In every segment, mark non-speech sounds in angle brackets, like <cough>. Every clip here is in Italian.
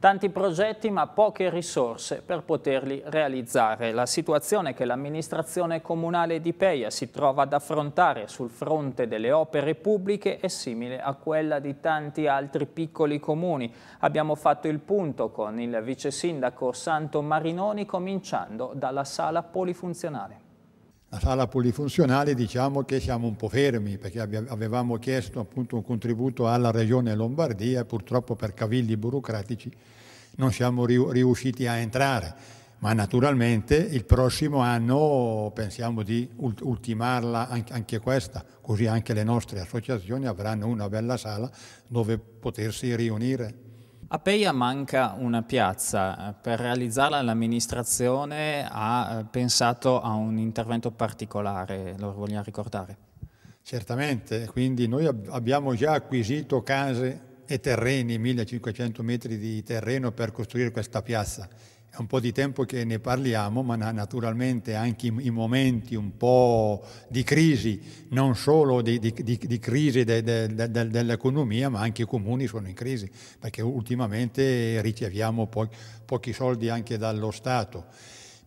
Tanti progetti ma poche risorse per poterli realizzare. La situazione che l'amministrazione comunale di Peia si trova ad affrontare sul fronte delle opere pubbliche è simile a quella di tanti altri piccoli comuni. Abbiamo fatto il punto con il vice sindaco Santo Marinoni cominciando dalla sala polifunzionale la sala polifunzionale diciamo che siamo un po' fermi perché avevamo chiesto appunto un contributo alla Regione Lombardia e purtroppo per cavilli burocratici non siamo riusciti a entrare, ma naturalmente il prossimo anno pensiamo di ultimarla anche questa, così anche le nostre associazioni avranno una bella sala dove potersi riunire. A Peia manca una piazza, per realizzarla l'amministrazione ha eh, pensato a un intervento particolare, lo vogliamo ricordare? Certamente, quindi noi abbiamo già acquisito case e terreni, 1500 metri di terreno per costruire questa piazza è un po' di tempo che ne parliamo, ma naturalmente anche i, momenti un po' di crisi, non solo di, di, di, di crisi de, de, de, dell'economia, ma anche i comuni sono in crisi, perché ultimamente riceviamo po- pochi soldi anche dallo Stato.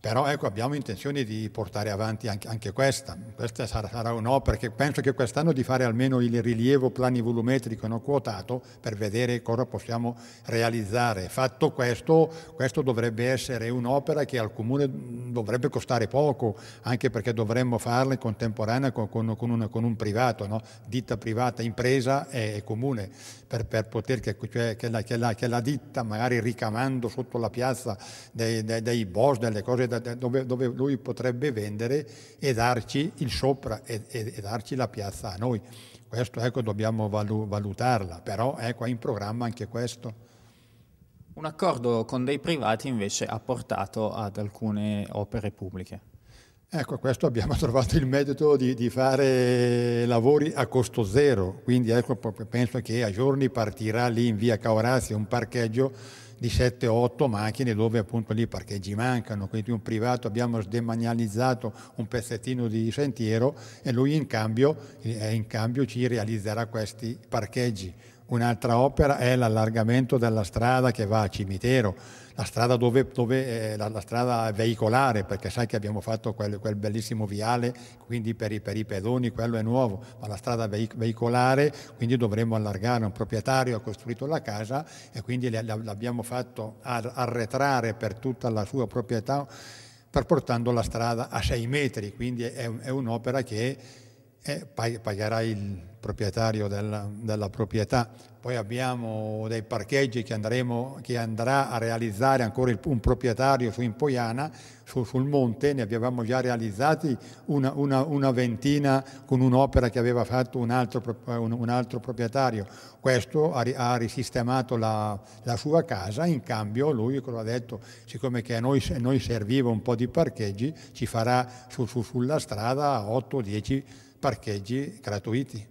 Però ecco, abbiamo intenzione di portare avanti anche, anche questa. Questa sarà, sarà un'opera che penso che quest'anno di fare almeno il rilievo planivolumetrico non quotato per vedere cosa possiamo realizzare. Fatto questo, questo dovrebbe essere un'opera che al Comune mm, dovrebbe costare poco, anche perché dovremmo farla in contemporanea con, con, con, una, con un privato, no? ditta privata, impresa e, e comune, per, per, poter che, cioè, che, la, che, la, che, la, ditta magari ricamando sotto la piazza dei, dei, dei boss, delle cose da, dove, dove, lui potrebbe vendere e darci il sopra e, e, e darci la piazza a noi. Questo ecco, dobbiamo valu, valutarla, però ecco, è in programma anche questo. Un accordo con dei privati invece ha portato ad alcune opere pubbliche. Ecco, questo abbiamo <laughs> trovato il metodo di, di, fare lavori a costo zero, quindi ecco, penso che a giorni partirà lì in via Caurazio un parcheggio di 7-8 macchine dove appunto lì i parcheggi mancano, quindi un privato abbiamo sdemanializzato un pezzettino di sentiero e lui in cambio, eh, in cambio ci realizzerà questi parcheggi Un'altra opera è l'allargamento della strada che va a cimitero, la strada, dove, dove, eh, la, la strada veicolare, perché sai che abbiamo fatto quel, quel bellissimo viale, quindi per i, per i, pedoni quello è nuovo, ma la strada veicolare, quindi dovremmo allargare. Un proprietario ha costruito la casa e quindi l'abbiamo fatto arretrare per tutta la sua proprietà, per portando la strada a 6 metri, quindi è, è un'opera che e pagherai il proprietario della, della, proprietà. Poi abbiamo dei parcheggi che, andremo, che andrà a realizzare ancora il, un proprietario su Impoiana, su, sul monte, ne avevamo già realizzati una, una, una ventina con un'opera che aveva fatto un altro, un, un altro proprietario. Questo ha, ha risistemato la, la, sua casa, in cambio lui lo ha detto, siccome che a noi, noi serviva un po' di parcheggi, ci farà su, su, sulla strada 8-10 parcheggi gratuiti.